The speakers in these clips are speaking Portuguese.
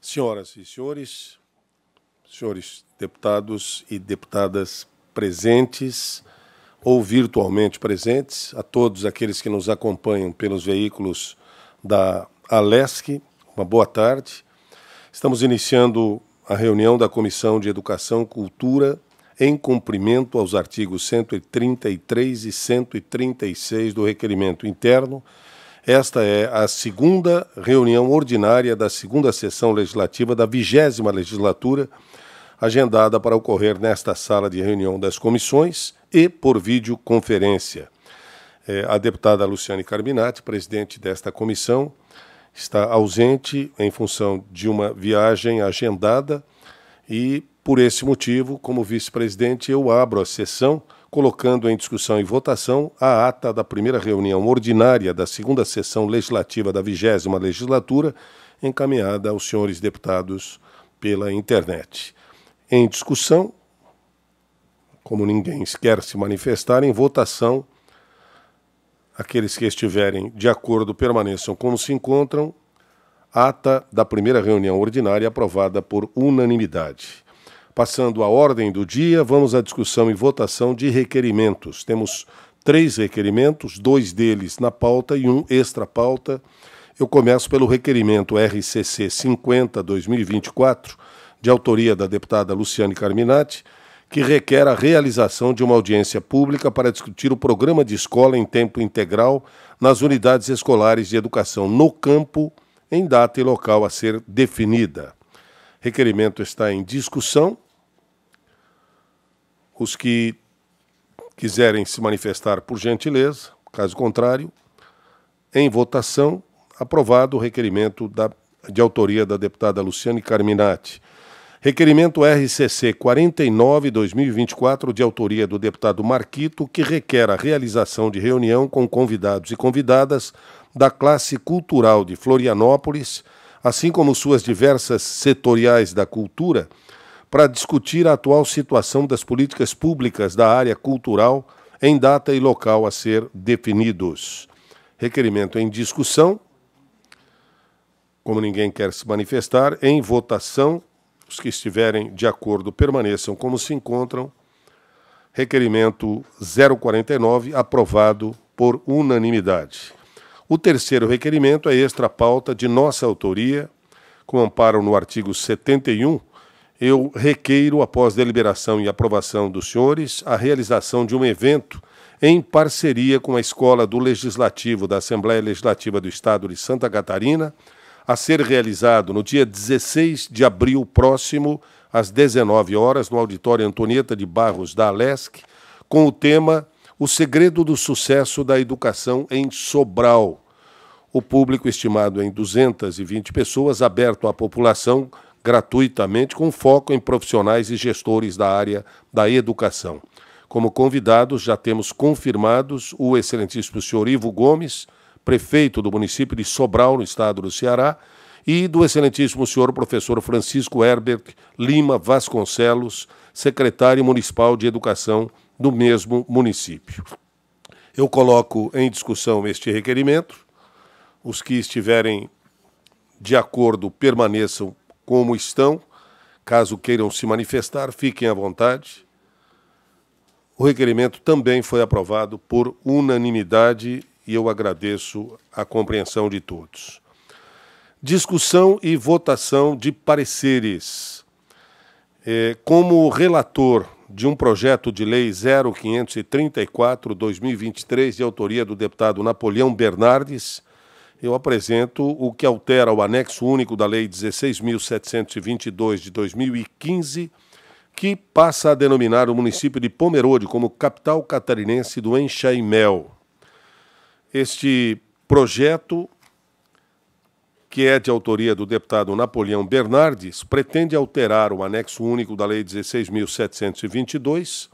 Senhoras e senhores, senhores deputados e deputadas presentes ou virtualmente presentes, a todos aqueles que nos acompanham pelos veículos da Alesc, uma boa tarde. Estamos iniciando a reunião da Comissão de Educação e Cultura em cumprimento aos artigos 133 e 136 do requerimento interno esta é a segunda reunião ordinária da segunda sessão legislativa da vigésima legislatura, agendada para ocorrer nesta sala de reunião das comissões e por videoconferência. É, a deputada Luciane Carminati, presidente desta comissão, está ausente em função de uma viagem agendada e, por esse motivo, como vice-presidente, eu abro a sessão colocando em discussão e votação a ata da primeira reunião ordinária da segunda sessão legislativa da vigésima legislatura, encaminhada aos senhores deputados pela internet. Em discussão, como ninguém quer se manifestar, em votação, aqueles que estiverem de acordo permaneçam como se encontram. Ata da primeira reunião ordinária aprovada por unanimidade. Passando à ordem do dia, vamos à discussão e votação de requerimentos. Temos três requerimentos, dois deles na pauta e um extra pauta. Eu começo pelo requerimento RCC 50/2024, de autoria da deputada Luciane Carminati, que requer a realização de uma audiência pública para discutir o programa de escola em tempo integral nas unidades escolares de educação no campo, em data e local a ser definida. Requerimento está em discussão. Os que quiserem se manifestar, por gentileza, caso contrário, em votação, aprovado o requerimento da, de autoria da deputada Luciane Carminati. Requerimento RCC 49-2024, de autoria do deputado Marquito, que requer a realização de reunião com convidados e convidadas da classe cultural de Florianópolis, assim como suas diversas setoriais da cultura para discutir a atual situação das políticas públicas da área cultural em data e local a ser definidos. Requerimento em discussão. Como ninguém quer se manifestar, em votação, os que estiverem de acordo permaneçam como se encontram. Requerimento 049, aprovado por unanimidade. O terceiro requerimento é extra pauta de nossa autoria, com amparo no artigo 71 eu requeiro, após deliberação e aprovação dos senhores, a realização de um evento em parceria com a Escola do Legislativo da Assembleia Legislativa do Estado de Santa Catarina, a ser realizado no dia 16 de abril próximo, às 19 horas, no auditório Antonieta de Barros da Alesc, com o tema O Segredo do Sucesso da Educação em Sobral. O público, estimado em 220 pessoas, aberto à população gratuitamente, com foco em profissionais e gestores da área da educação. Como convidados, já temos confirmados o excelentíssimo senhor Ivo Gomes, prefeito do município de Sobral, no estado do Ceará, e do excelentíssimo senhor professor Francisco Herbert Lima Vasconcelos, secretário municipal de Educação do mesmo município. Eu coloco em discussão este requerimento. Os que estiverem de acordo permaneçam como estão. Caso queiram se manifestar, fiquem à vontade. O requerimento também foi aprovado por unanimidade e eu agradeço a compreensão de todos. Discussão e votação de pareceres. É, como relator de um projeto de lei 0534-2023, de autoria do deputado Napoleão Bernardes, eu apresento o que altera o anexo único da Lei 16.722 de 2015, que passa a denominar o município de Pomerode como capital catarinense do Enxaimel. Este projeto, que é de autoria do deputado Napoleão Bernardes, pretende alterar o anexo único da Lei 16.722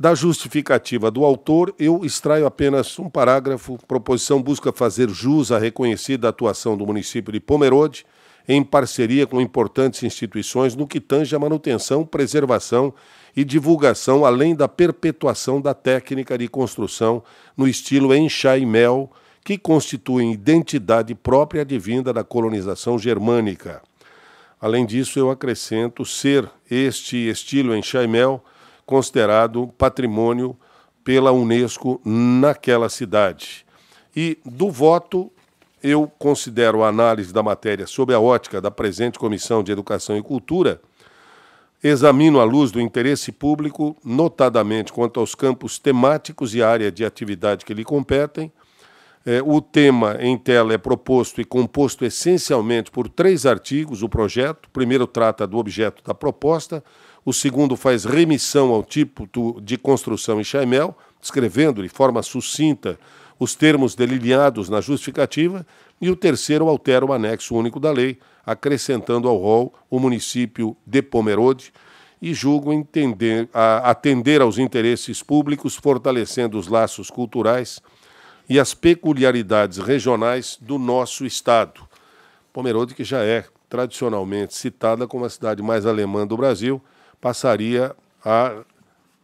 da justificativa do autor, eu extraio apenas um parágrafo. Proposição busca fazer jus à reconhecida atuação do município de Pomerode, em parceria com importantes instituições no que tange a manutenção, preservação e divulgação, além da perpetuação da técnica de construção no estilo enxaimel, que constitui identidade própria advinda da colonização germânica. Além disso, eu acrescento ser este estilo enxaimel considerado patrimônio pela Unesco naquela cidade. E do voto, eu considero a análise da matéria sob a ótica da presente Comissão de Educação e Cultura. Examino à luz do interesse público, notadamente quanto aos campos temáticos e área de atividade que lhe competem. É, o tema em tela é proposto e composto essencialmente por três artigos. O projeto, o primeiro trata do objeto da proposta, o segundo faz remissão ao tipo de construção em Chaimel, descrevendo de forma sucinta os termos delineados na justificativa, e o terceiro altera o anexo único da lei, acrescentando ao rol o município de Pomerode, e julgo entender, a, atender aos interesses públicos, fortalecendo os laços culturais e as peculiaridades regionais do nosso Estado. Pomerode, que já é tradicionalmente citada como a cidade mais alemã do Brasil, passaria a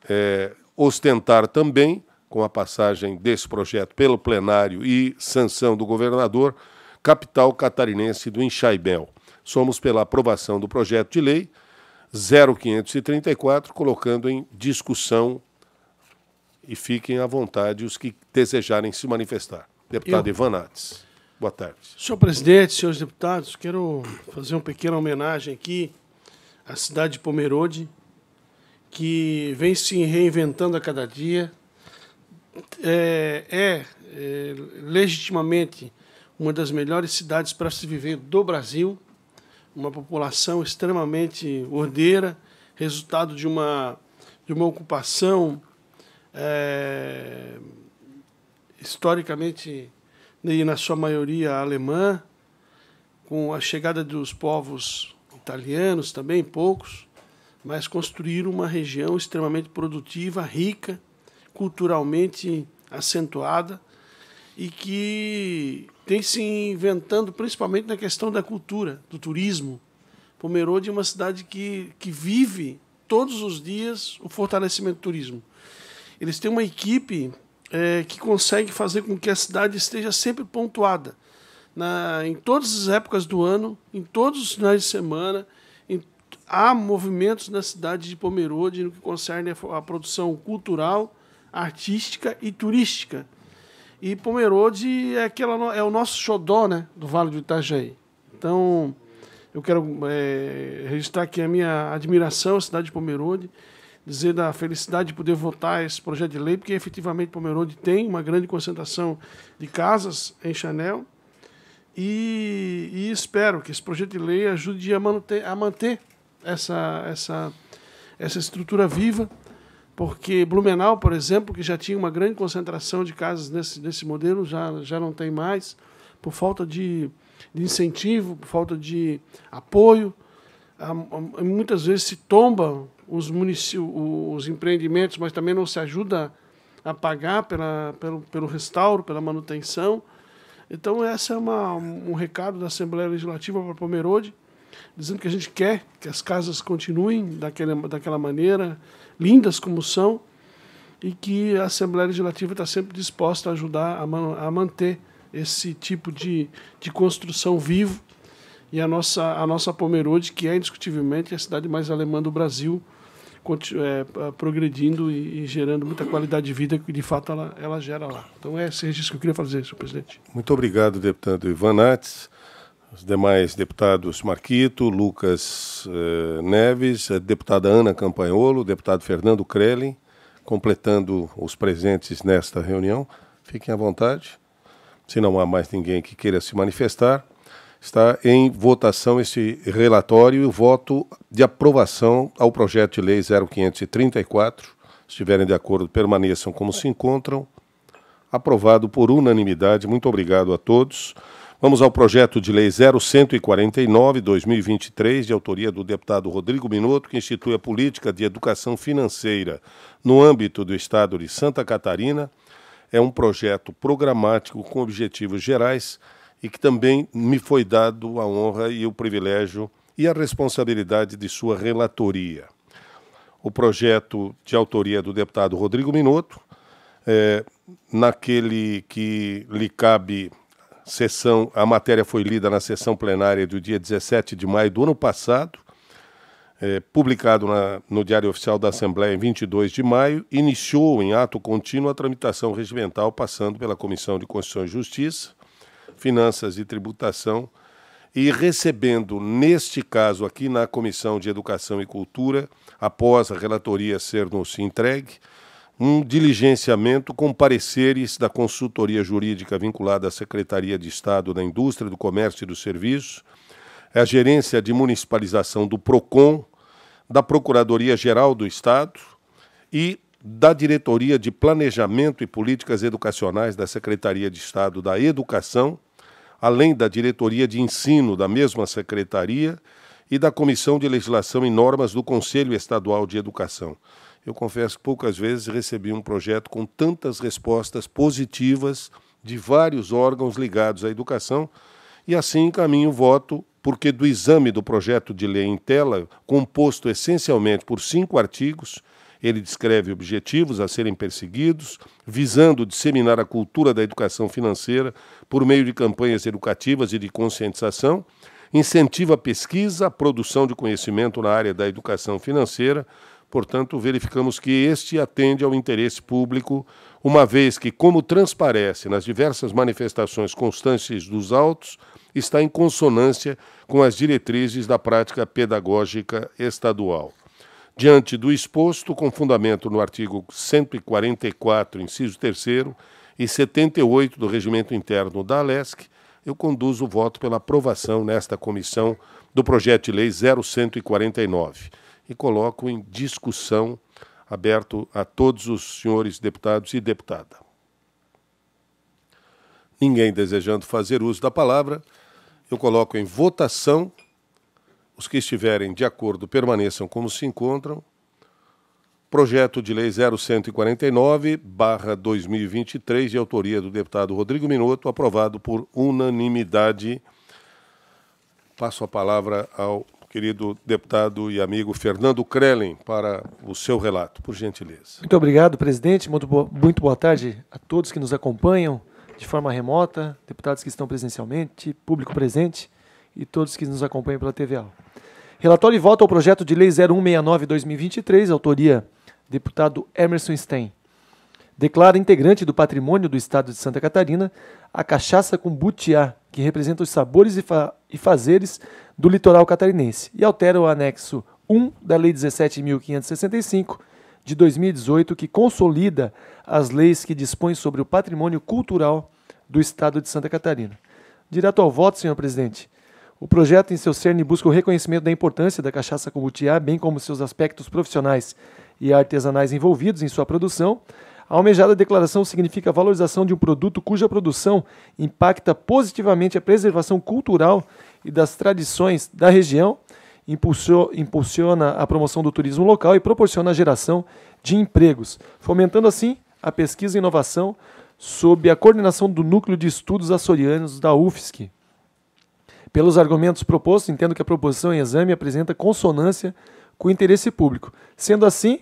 é, ostentar também, com a passagem desse projeto pelo plenário e sanção do governador, capital catarinense do Enxaibel. Somos pela aprovação do projeto de lei 0534, colocando em discussão e fiquem à vontade os que desejarem se manifestar. Deputado Eu... Ivan Nates. Boa tarde. Senhor presidente, senhores deputados, quero fazer uma pequena homenagem aqui a cidade de Pomerode, que vem se reinventando a cada dia, é, é, é legitimamente uma das melhores cidades para se viver do Brasil, uma população extremamente ordeira, resultado de uma, de uma ocupação é, historicamente, e na sua maioria alemã, com a chegada dos povos italianos também, poucos, mas construíram uma região extremamente produtiva, rica, culturalmente acentuada e que tem se inventando principalmente na questão da cultura, do turismo. Pomerode é uma cidade que, que vive todos os dias o fortalecimento do turismo. Eles têm uma equipe é, que consegue fazer com que a cidade esteja sempre pontuada na, em todas as épocas do ano, em todos os finais de semana. Em, há movimentos na cidade de Pomerode no que concerne a, a produção cultural, artística e turística. E Pomerode é, aquela, é o nosso xodó né, do Vale do Itajaí. Então, eu quero é, registrar aqui a minha admiração à cidade de Pomerode, dizer da felicidade de poder votar esse projeto de lei, porque efetivamente Pomerode tem uma grande concentração de casas em Chanel e, e, espero que esse projeto de lei ajude a manter, a manter essa, essa, essa estrutura viva, porque Blumenau, por exemplo, que já tinha uma grande concentração de casas nesse, nesse modelo, já, já não tem mais, por falta de, de incentivo, por falta de apoio. A, a, muitas vezes se tombam os, os empreendimentos, mas também não se ajuda a pagar pela, pelo, pelo restauro, pela manutenção. Então, esse é uma, um recado da Assembleia Legislativa para Pomerode, dizendo que a gente quer que as casas continuem daquela, daquela maneira, lindas como são, e que a Assembleia Legislativa está sempre disposta a ajudar a, man, a manter esse tipo de, de construção vivo e a nossa, a nossa Pomerode, que é indiscutivelmente a cidade mais alemã do Brasil, é, progredindo e, e, gerando muita qualidade de vida que de fato ela, ela gera lá. Então é esse registro que eu queria fazer, senhor presidente. Muito obrigado, deputado Ivan Nates. Os demais deputados Marquito, Lucas eh, Neves, a deputada Ana Campanholo, deputado Fernando Krellen, completando os presentes nesta reunião. Fiquem à vontade. Se não há mais ninguém que queira se manifestar, Está em votação este relatório e o voto de aprovação ao projeto de lei 0534. Se estiverem de acordo, permaneçam como se encontram. Aprovado por unanimidade. Muito obrigado a todos. Vamos ao projeto de lei 0149/2023, de autoria do deputado Rodrigo Minuto que institui a política de educação financeira no âmbito do estado de Santa Catarina. É um projeto programático com objetivos gerais e que também me foi dado a honra e o privilégio e a responsabilidade de sua relatoria. O projeto de autoria do deputado Rodrigo Minuto, é, eh, naquele que lhe cabe sessão, a matéria foi lida na sessão plenária do dia 17 de maio do ano passado, é, publicado na, no Diário Oficial da Assembleia em 22 de maio, iniciou em ato contínuo a tramitação regimental, passando pela Comissão de Constituição e Justiça, Finanças e Tributação e recebendo, neste caso aqui na Comissão de Educação e Cultura, após a relatoria ser nos entregue, um diligenciamento com pareceres da consultoria jurídica vinculada à Secretaria de Estado da Indústria, do Comércio e do Serviço, a Gerência de Municipalização do PROCON, da Procuradoria-Geral do Estado e da Diretoria de Planejamento e Políticas Educacionais da Secretaria de Estado da Educação, além da diretoria de ensino da mesma secretaria e da Comissão de Legislação e Normas do Conselho Estadual de Educação. Eu confesso que poucas vezes recebi um projeto com tantas respostas positivas de vários órgãos ligados à educação e assim encaminho o voto, porque do exame do projeto de lei em tela, composto essencialmente por cinco artigos, ele descreve objetivos a serem perseguidos, visando disseminar a cultura da educação financeira por meio de campanhas educativas e de conscientização, incentiva a pesquisa, a produção de conhecimento na área da educação financeira. Portanto, verificamos que este atende ao interesse público, uma vez que, como transparece nas diversas manifestações constantes dos autos, está em consonância com as diretrizes da prática pedagógica estadual. Diante do exposto, com fundamento no artigo 144, inciso 3 e 78 do Regimento Interno da ALESC, eu conduzo o voto pela aprovação nesta comissão do projeto de lei 0149 e coloco em discussão aberto a todos os senhores deputados e deputada. Ninguém desejando fazer uso da palavra, eu coloco em votação os que estiverem de acordo permaneçam como se encontram. Projeto de Lei 0149-2023, de autoria do deputado Rodrigo Minuto, aprovado por unanimidade. Passo a palavra ao querido deputado e amigo Fernando Krellen para o seu relato, por gentileza. Muito obrigado, presidente. Muito boa, muito boa tarde a todos que nos acompanham de forma remota, deputados que estão presencialmente, público presente e todos que nos acompanham pela TVA. Relatório voto ao projeto de lei 0169-2023, autoria deputado Emerson Stein. Declara integrante do patrimônio do Estado de Santa Catarina a cachaça com butiá, que representa os sabores e, fa e fazeres do litoral catarinense, e altera o anexo 1 da Lei 17.565 de 2018, que consolida as leis que dispõem sobre o patrimônio cultural do Estado de Santa Catarina. Direto ao voto, senhor presidente. O projeto, em seu cerne, busca o reconhecimento da importância da cachaça tiá, bem como seus aspectos profissionais e artesanais envolvidos em sua produção. A almejada declaração significa a valorização de um produto cuja produção impacta positivamente a preservação cultural e das tradições da região, impulsiona a promoção do turismo local e proporciona a geração de empregos, fomentando assim a pesquisa e inovação sob a coordenação do Núcleo de Estudos Açorianos da UFSC. Pelos argumentos propostos, entendo que a proposição em exame apresenta consonância com o interesse público. Sendo assim,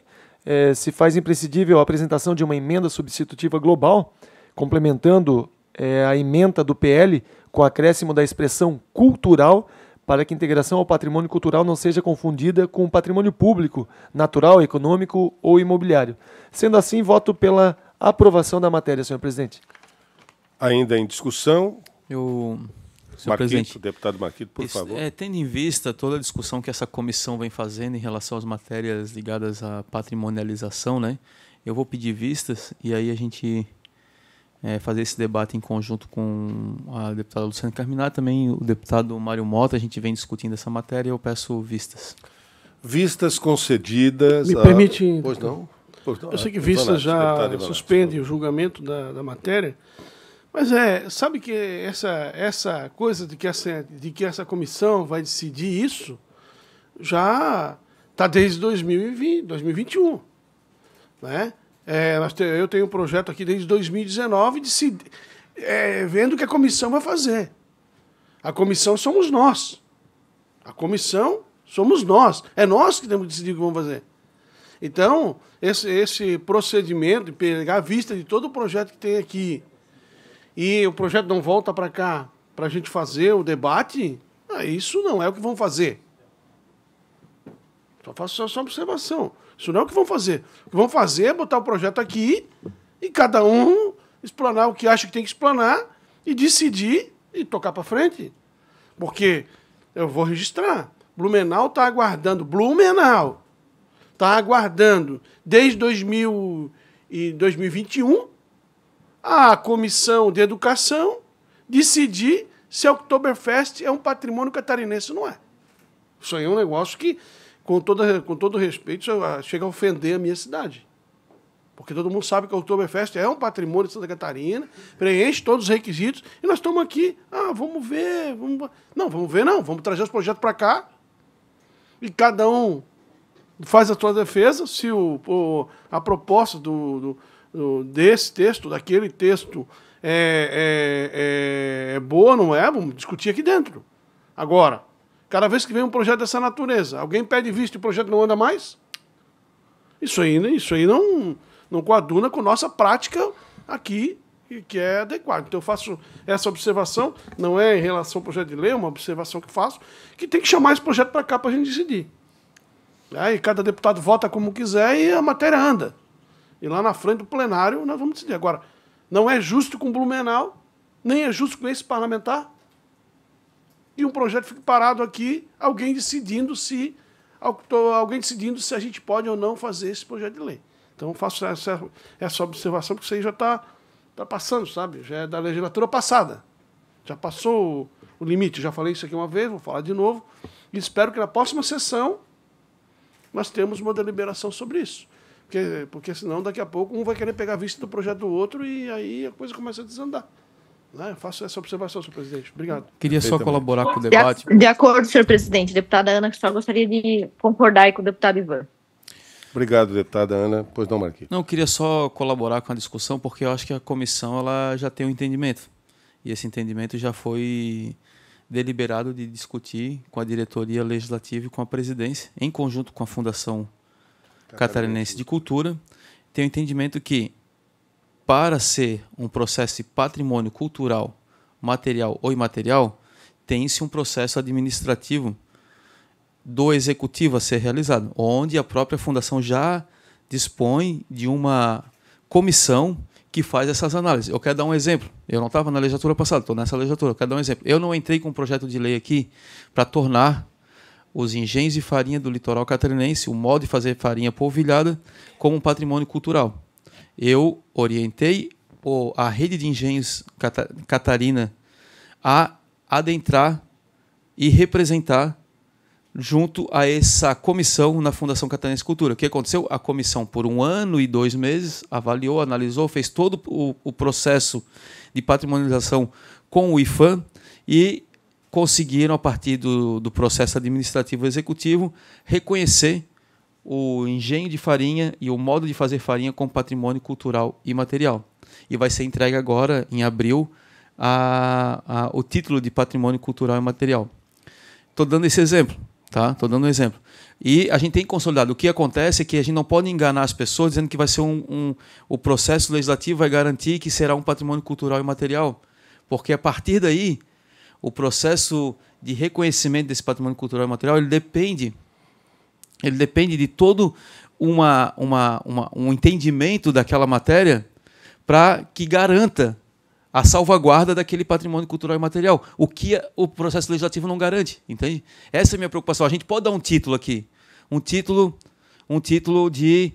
é, se faz imprescindível a apresentação de uma emenda substitutiva global, complementando é, a emenda do PL com acréscimo da expressão cultural, para que a integração ao patrimônio cultural não seja confundida com o patrimônio público, natural, econômico ou imobiliário. Sendo assim, voto pela aprovação da matéria, senhor presidente. Ainda em discussão. Eu Senhor Marquito, presidente, deputado Marquito, por isso, favor. É, tendo em vista toda a discussão que essa comissão vem fazendo em relação às matérias ligadas à patrimonialização, né, eu vou pedir vistas e aí a gente é, fazer esse debate em conjunto com a deputada Luciana Carminati, também o deputado Mário Mota, a gente vem discutindo essa matéria e eu peço vistas. Vistas concedidas. Me a... permite. Pois não? Pois não. Eu sei que ah, vistas já suspende o julgamento da, da matéria. Mas é, sabe que essa, essa coisa de que essa, de que essa comissão vai decidir isso já está desde 2020, 2021. Né? É, eu tenho um projeto aqui desde 2019 de é, vendo o que a comissão vai fazer. A comissão somos nós. A comissão somos nós. É nós que temos que decidir o que vamos fazer. Então, esse, esse procedimento de pegar a vista de todo o projeto que tem aqui, e o projeto não volta para cá para a gente fazer o debate, ah, isso não é o que vão fazer. Só faço só, só uma observação. Isso não é o que vão fazer. O que vão fazer é botar o projeto aqui e cada um explanar o que acha que tem que explanar e decidir e tocar para frente. Porque eu vou registrar. Blumenau está aguardando. Blumenau está aguardando desde 2000 e 2021 a comissão de educação decidir se a Oktoberfest é um patrimônio catarinense ou não é. Isso aí é um negócio que, com, toda, com todo respeito, ah, chega a ofender a minha cidade. Porque todo mundo sabe que a Oktoberfest é um patrimônio de Santa Catarina, preenche todos os requisitos, e nós estamos aqui, ah, vamos ver, vamos... Não, vamos ver não, vamos trazer os projetos para cá, e cada um faz a sua defesa, se o, o a proposta do, do desse texto, daquele texto, é, é, é, é boa, não é? Vamos discutir aqui dentro. Agora, cada vez que vem um projeto dessa natureza, alguém pede visto e o projeto não anda mais? Isso aí, né? isso aí não, não coaduna com nossa prática aqui, que é adequada. Então eu faço essa observação, não é em relação ao projeto de lei, é uma observação que faço, que tem que chamar esse projeto para cá para a gente decidir. Aí cada deputado vota como quiser e a matéria anda. E lá na frente do plenário nós vamos decidir. Agora, não é justo com o Blumenau, nem é justo com esse parlamentar. E um projeto fica parado aqui, alguém decidindo se alguém decidindo se a gente pode ou não fazer esse projeto de lei. Então faço essa, essa observação porque isso aí já está tá passando, sabe? Já é da legislatura passada. Já passou o limite. Já falei isso aqui uma vez, vou falar de novo. E espero que na próxima sessão nós tenhamos uma deliberação sobre isso. Porque, porque senão daqui a pouco um vai querer pegar a vista do projeto do outro e aí a coisa começa a desandar. Né? Eu faço essa observação, senhor presidente. Obrigado. Queria só colaborar com o debate. De, acordo, senhor presidente. Deputada Ana, só gostaria de concordar com o deputado Ivan. Obrigado, deputada Ana. Pois não, Marquinhos. Não, queria só colaborar com a discussão, porque eu acho que a comissão ela já tem um entendimento. E esse entendimento já foi deliberado de discutir com a diretoria legislativa e com a presidência, em conjunto com a Fundação Catarinense de Cultura, tem o entendimento que, para ser um processo de patrimônio cultural, material ou imaterial, tem-se um processo administrativo do executivo a ser realizado, onde a própria fundação já dispõe de uma comissão que faz essas análises. Eu quero dar um exemplo. Eu não estava na legislatura passada, estou nessa legislatura. Eu quero dar um exemplo. Eu não entrei com um projeto de lei aqui para tornar os engenhos de farinha do litoral catarinense, o modo de fazer farinha polvilhada, como um patrimônio cultural. Eu orientei a rede de engenhos catarina a adentrar e representar junto a essa comissão na Fundação Catarinense Cultura. O que aconteceu? A comissão, por um ano e dois meses, avaliou, analisou, fez todo o, o processo de patrimonialização com o IFAM e conseguiram, a partir do, do processo administrativo executivo, reconhecer o engenho de farinha e o modo de fazer farinha como patrimônio cultural e material. E vai ser entregue agora, em abril, a, a, o título de patrimônio cultural e material. Estou dando esse exemplo, tá? Estou dando um exemplo. E a gente tem consolidado. O que acontece é que a gente não pode enganar as pessoas dizendo que vai ser um, um o processo legislativo vai garantir que será um patrimônio cultural e material, porque a partir daí o processo de reconhecimento desse patrimônio cultural e material ele depende ele depende de todo uma, uma, uma um entendimento daquela matéria para que garanta a salvaguarda daquele patrimônio cultural e material, o que o processo legislativo não garante, entende? Essa é a minha preocupação. A gente pode dar um título aqui, um título, um título de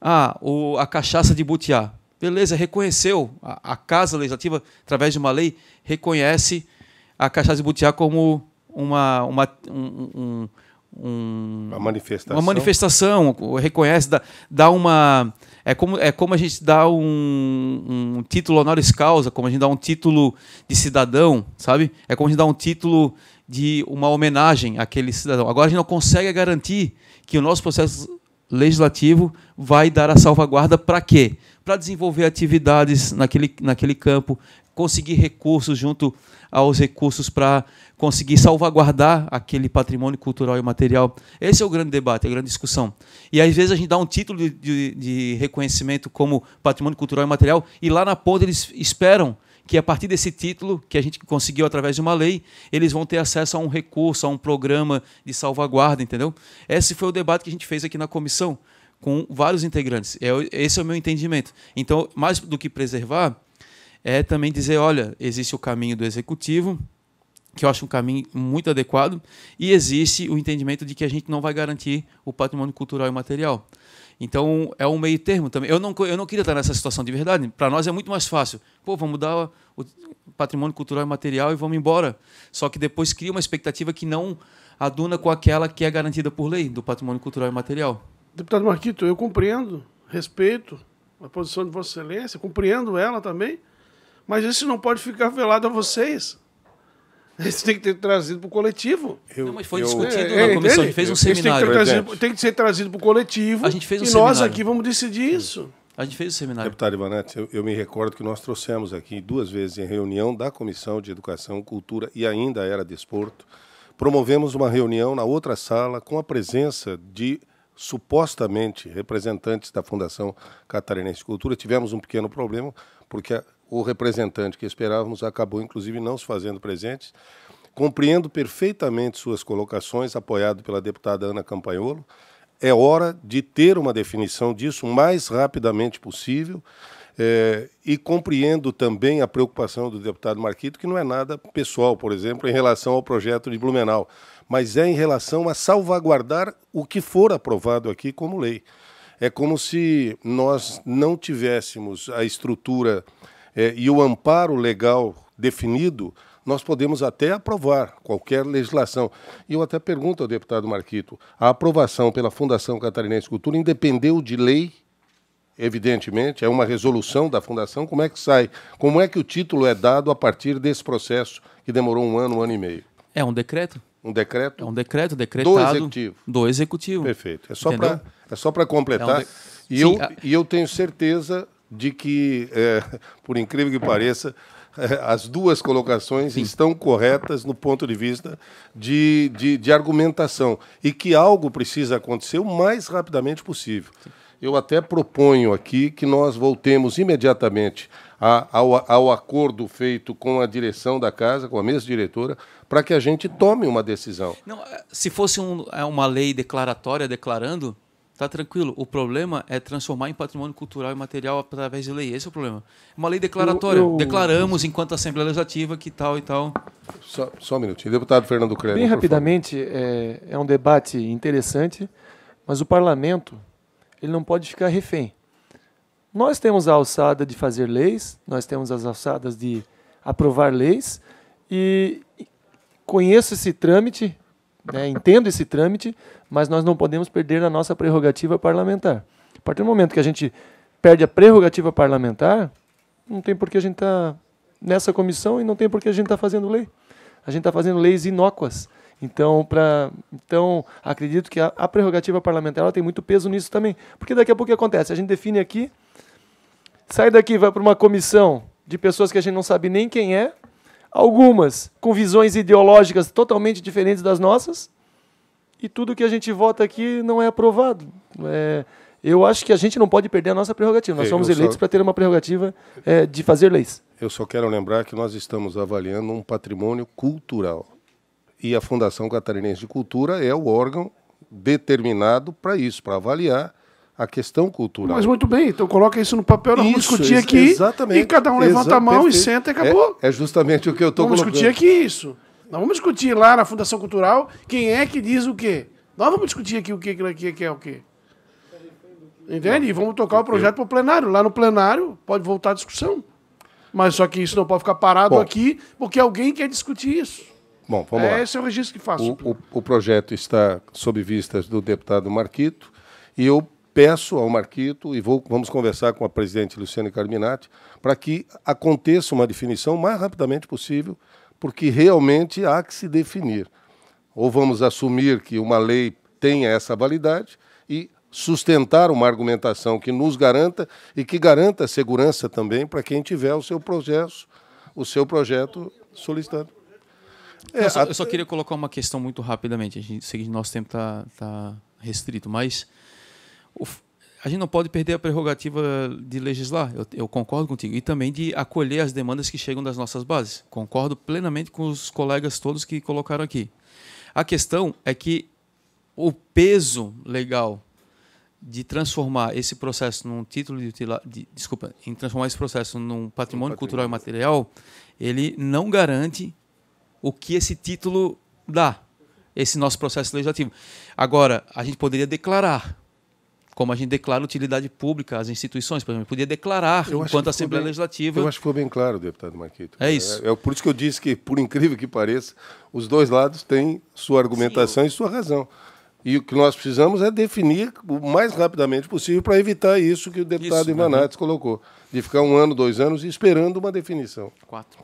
ah, o, a cachaça de Butiá. Beleza, reconheceu a, a casa legislativa através de uma lei reconhece a cachaça de butiá como uma, uma, um, um, uma manifestação. Uma manifestação, reconhece, dá, dá uma. É como, é como a gente dá um, um, título honoris causa, como a gente dá um título de cidadão, sabe? É como a gente dá um título de uma homenagem àquele cidadão. Agora a gente não consegue garantir que o nosso processo legislativo vai dar a salvaguarda para quê? Para desenvolver atividades naquele, naquele campo, conseguir recursos junto aos recursos para conseguir salvaguardar aquele patrimônio cultural e material. Esse é o grande debate, é a grande discussão. E às vezes a gente dá um título de, de, de reconhecimento como patrimônio cultural e material, e lá na ponta eles esperam que a partir desse título que a gente conseguiu através de uma lei, eles vão ter acesso a um recurso, a um programa de salvaguarda, entendeu? Esse foi o debate que a gente fez aqui na comissão com vários integrantes. É esse é o meu entendimento. Então, mais do que preservar, é também dizer, olha, existe o caminho do executivo, que eu acho um caminho muito adequado, e existe o entendimento de que a gente não vai garantir o patrimônio cultural e material. Então, é um meio termo também. Eu não, eu não queria estar nessa situação de verdade. Para nós é muito mais fácil. Pô, vamos dar o, patrimônio cultural e material e vamos embora. Só que depois cria uma expectativa que não aduna com aquela que é garantida por lei, do patrimônio cultural e material. Deputado Marquito, eu compreendo, respeito a posição de Vossa Excelência, compreendo ela também. Mas isso não pode ficar velado a vocês. Isso tem que ter trazido para o coletivo. Eu, não, mas foi eu, discutido é, na comissão, a gente fez um seminário. Tem que, trazido, tem que, ser trazido para o coletivo. A gente fez um e seminário. nós aqui vamos decidir isso. A gente fez o um seminário. Deputado Ivanete, eu, eu me recordo que nós trouxemos aqui duas vezes em reunião da Comissão de Educação, Cultura e ainda era Desporto. Promovemos uma reunião na outra sala com a presença de supostamente representantes da Fundação Catarinense de Cultura. Tivemos um pequeno problema, porque a o representante que esperávamos acabou, inclusive, não se fazendo presente. Compreendo perfeitamente suas colocações, apoiado pela deputada Ana Campanholo. É hora de ter uma definição disso o mais rapidamente possível. É, e compreendo também a preocupação do deputado Marquito, que não é nada pessoal, por exemplo, em relação ao projeto de Blumenau, mas é em relação a salvaguardar o que for aprovado aqui como lei. É como se nós não tivéssemos a estrutura é, e o amparo legal definido, nós podemos até aprovar qualquer legislação. E eu até pergunto ao deputado Marquito: a aprovação pela Fundação Catarinense de Cultura independeu de lei? Evidentemente, é uma resolução da Fundação. Como é que sai? Como é que o título é dado a partir desse processo que demorou um ano, um ano e meio? É um decreto? Um decreto? É um decreto, decretado. Do executivo. Do executivo. Perfeito. É só para é completar. É um de... E, Sim, eu, a... e eu tenho certeza de que, é, por incrível que pareça, é, as duas colocações Sim. estão corretas no ponto de vista de, de, de, argumentação e que algo precisa acontecer o mais rapidamente possível. Sim. Eu até proponho aqui que nós voltemos imediatamente a, ao, ao acordo feito com a direção da casa, com a mesa diretora, para que a gente tome uma decisão. Não, é, se fosse um, é uma lei declaratória declarando, Tá tranquilo. O problema é transformar em patrimônio cultural e material através de lei. Esse é o problema. É uma lei declaratória. Eu, eu... Declaramos, enquanto Assembleia Legislativa, que tal e tal. Só, só um minutinho. Deputado Fernando Crélio. Bem rapidamente, é, é um debate interessante, mas o parlamento ele não pode ficar refém. Nós temos a alçada de fazer leis, nós temos as alçadas de aprovar leis, e conheço esse trâmite né? Entendo esse trâmite, mas nós não podemos perder a nossa prerrogativa parlamentar. A partir do momento que a gente perde a prerrogativa parlamentar, não tem por que a gente estar tá nessa comissão e não tem por que a gente estar tá fazendo lei. A gente está fazendo leis inócuas. Então, pra, então acredito que a, a prerrogativa parlamentar tem muito peso nisso também. Porque daqui a pouco o que acontece? A gente define aqui, sai daqui, vai para uma comissão de pessoas que a gente não sabe nem quem é, algumas com visões ideológicas totalmente diferentes das nossas, e tudo que a gente vota aqui não é aprovado. É, eu acho que a gente não pode perder a nossa prerrogativa. Nós Ei, é, somos eleitos só... para ter uma prerrogativa é, de fazer leis. Eu só quero lembrar que nós estamos avaliando um patrimônio cultural. E a Fundação Catarinense de Cultura é o órgão determinado para isso, para avaliar a questão cultural. Mas muito bem, então coloca isso no papel, nós isso, vamos discutir aqui. Exatamente. E cada um levanta Exa a mão perfeito. e senta e é, acabou. É, é justamente o que eu estou colocando. Vamos discutir aqui isso. Nós vamos discutir lá na Fundação Cultural quem é que diz o quê. Nós vamos discutir aqui o que, que, que é o quê. Entende? E vamos tocar o projeto para o plenário. Lá no plenário pode voltar a discussão. Mas só que isso não pode ficar parado Bom, aqui, porque alguém quer discutir isso. Bom, vamos é, lá. Esse é o registro que faço. O, o, o projeto está sob vistas do deputado Marquito e eu peço ao Marquito e vou, vamos conversar com a presidente Luciane Carminati para que aconteça uma definição o mais rapidamente possível, porque realmente há que se definir. Ou vamos assumir que uma lei tenha essa validade e sustentar uma argumentação que nos garanta e que garanta segurança também para quem tiver o seu processo, o seu projeto solicitado. É, eu, só, eu, só, queria colocar uma questão muito rapidamente. A gente, sei que nosso tempo está tá restrito, mas a gente não pode perder a prerrogativa de legislar, eu, eu, concordo contigo, e também de acolher as demandas que chegam das nossas bases. Concordo plenamente com os colegas todos que colocaram aqui. A questão é que o peso legal de transformar esse processo num título de, de desculpa, em transformar esse processo num patrimônio, patrimônio cultural e material, ele não garante o que esse título dá, esse nosso processo legislativo. Agora, a gente poderia declarar como a gente declara utilidade pública às instituições, por exemplo, podia declarar eu enquanto Assembleia bem, Legislativa. Eu acho que ficou bem claro, deputado Marquito. É isso. É, é, por isso que eu disse que, por incrível que pareça, os dois lados têm sua argumentação Sim, e sua razão. E o que nós precisamos é definir o mais rapidamente possível para evitar isso que o deputado Ivanates colocou, de ficar um ano, dois anos esperando uma definição. Quatro.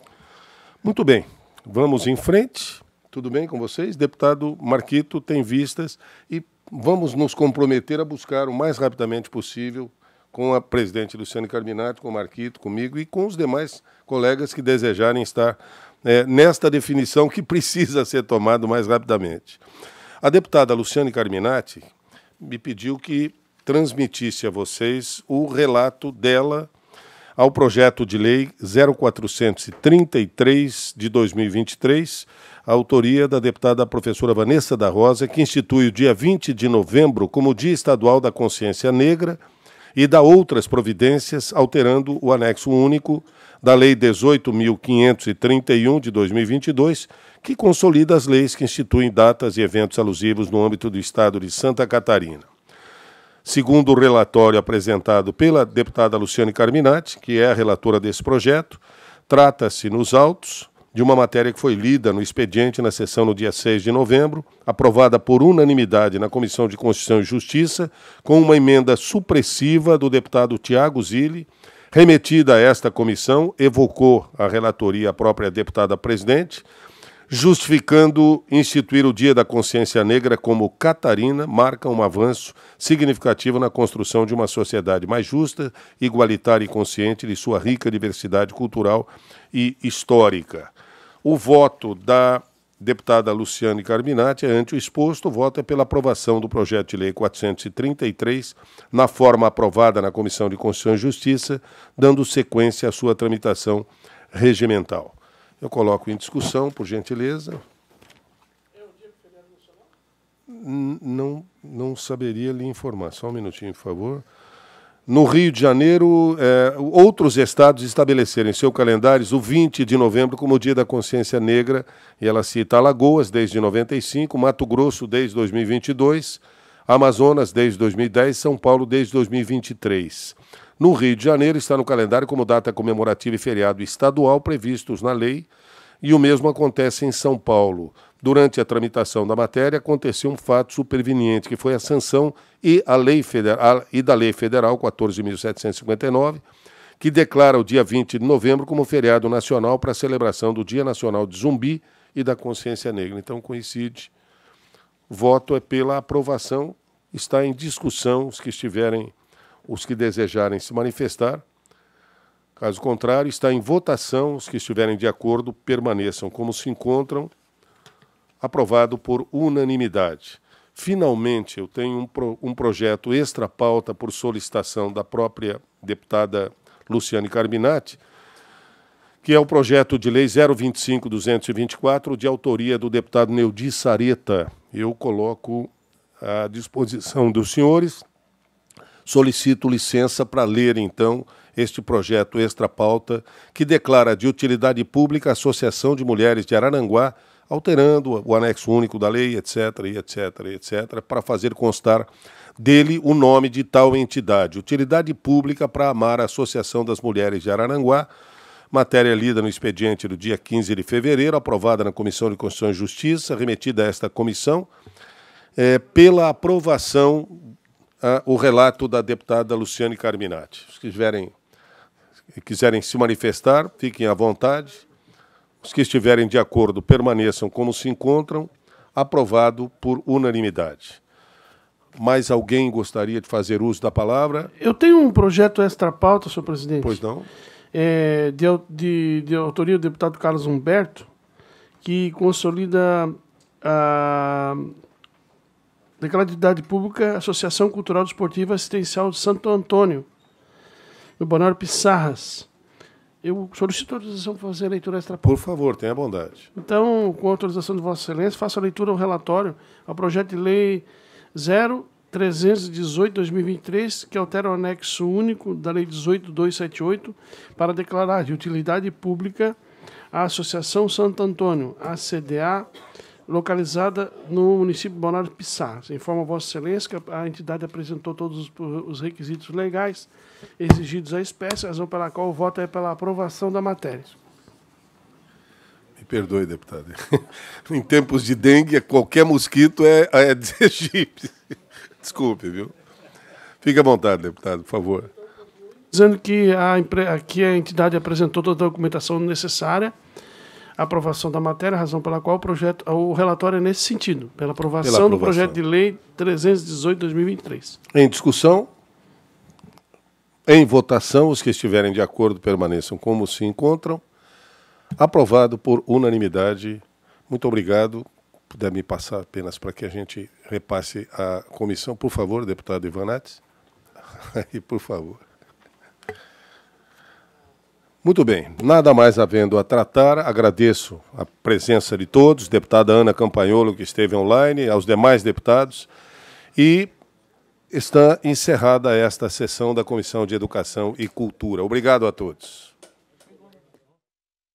Muito bem, vamos em frente. Tudo bem com vocês? Deputado Marquito tem vistas e vamos nos comprometer a buscar o mais rapidamente possível com a presidente Luciane Carminati, com o Marquito, comigo e com os demais colegas que desejarem estar é, nesta definição que precisa ser tomada mais rapidamente. A deputada Luciane Carminati me pediu que transmitisse a vocês o relato dela ao projeto de lei 0433 de 2023, a autoria da deputada professora Vanessa da Rosa, que institui o dia 20 de novembro como Dia Estadual da Consciência Negra e dá outras providências, alterando o anexo único da Lei 18.531 de 2022, que consolida as leis que instituem datas e eventos alusivos no âmbito do Estado de Santa Catarina. Segundo o relatório apresentado pela deputada Luciane Carminati, que é a relatora desse projeto, trata-se nos autos de uma matéria que foi lida no expediente na sessão no dia 6 de novembro, aprovada por unanimidade na Comissão de Constituição e Justiça, com uma emenda supressiva do deputado Tiago Zilli, remetida a esta comissão, evocou a relatoria a própria deputada presidente, justificando instituir o Dia da Consciência Negra como Catarina, marca um avanço significativo na construção de uma sociedade mais justa, igualitária e consciente de sua rica diversidade cultural e histórica. O voto da deputada Luciane Carminati é ante o exposto. O voto é pela aprovação do projeto de lei 433, na forma aprovada na Comissão de Constituição e Justiça, dando sequência à sua tramitação regimental. Eu coloco em discussão, por gentileza. Não, não saberia lhe informar. Só um minutinho, por favor no Rio de Janeiro, é, outros estados estabeleceram em seu calendário o 20 de novembro como o Dia da Consciência Negra, e ela cita Alagoas desde 95, Mato Grosso desde 2022, Amazonas desde 2010, São Paulo desde 2023. No Rio de Janeiro está no calendário como data comemorativa e feriado estadual previstos na lei e o mesmo acontece em São Paulo. Durante a tramitação da matéria, aconteceu um fato superveniente, que foi a sanção e, a lei federal, e da Lei Federal 14.759, que declara o dia 20 de novembro como feriado nacional para a celebração do Dia Nacional de Zumbi e da Consciência Negra. Então coincide. Voto é pela aprovação. Está em discussão os que estiverem, os que desejarem se manifestar. Caso contrário, está em votação. Os que estiverem de acordo permaneçam como se encontram. Aprovado por unanimidade. Finalmente, eu tenho um, pro, um projeto extra-pauta por solicitação da própria deputada Luciane Carminati, que é o projeto de lei 025-224, de autoria do deputado Neudi Sareta. Eu coloco à disposição dos senhores. Solicito licença para ler, então, este projeto Extra Pauta, que declara de utilidade pública a Associação de Mulheres de Araranguá, alterando o anexo único da lei, etc., etc., etc., para fazer constar dele o nome de tal entidade. Utilidade pública para amar a Associação das Mulheres de Araranguá, Matéria lida no expediente do dia 15 de fevereiro, aprovada na Comissão de Constituição e Justiça, remetida a esta comissão, é, pela aprovação a, ah, o relato da deputada Luciane Carminati. Se quiserem e quiserem se manifestar, fiquem à vontade. Os que estiverem de acordo permaneçam como se encontram, aprovado por unanimidade. Mais alguém gostaria de fazer uso da palavra? Eu tenho um projeto extra-pauta, senhor presidente. Pois não. É, de, de, de autoria do deputado Carlos Humberto, que consolida a Declaratividade Pública Associação Cultural Desportiva Assistencial de Santo Antônio, o Bonaro Pissarras. Eu solicito autorização para fazer a leitura extra Por favor, tenha bondade. Então, com autorização de Vossa Excelência, faço a leitura ao relatório ao projeto de lei 0318-2023, que altera o anexo único da Lei 18.278 para declarar de utilidade pública a Associação Santo Antônio, ACDA, localizada no município de Balneário Pissar. Informa Vossa Excelência que a entidade apresentou todos os requisitos legais exigidos à espécie, razão pela qual o voto é pela aprovação da matéria. Me perdoe, deputado. em tempos de dengue, qualquer mosquito é, é Desculpe, viu? Fique à vontade, deputado, por favor. Dizendo que a, que a entidade apresentou toda a documentação necessária aprovação da matéria, razão pela qual o projeto, o relatório é nesse sentido, pela aprovação, pela aprovação. do projeto de lei 318/2023. Em discussão, em votação, os que estiverem de acordo permaneçam como se encontram. Aprovado por unanimidade. Muito obrigado. Puder me passar apenas para que a gente repasse a comissão, por favor, deputado Ivanates. e por favor. Muito bem, nada mais havendo a tratar, agradeço a presença de todos, deputada Ana Campanholo, que esteve online, aos demais deputados, e está encerrada esta sessão da Comissão de Educação e Cultura. Obrigado a todos.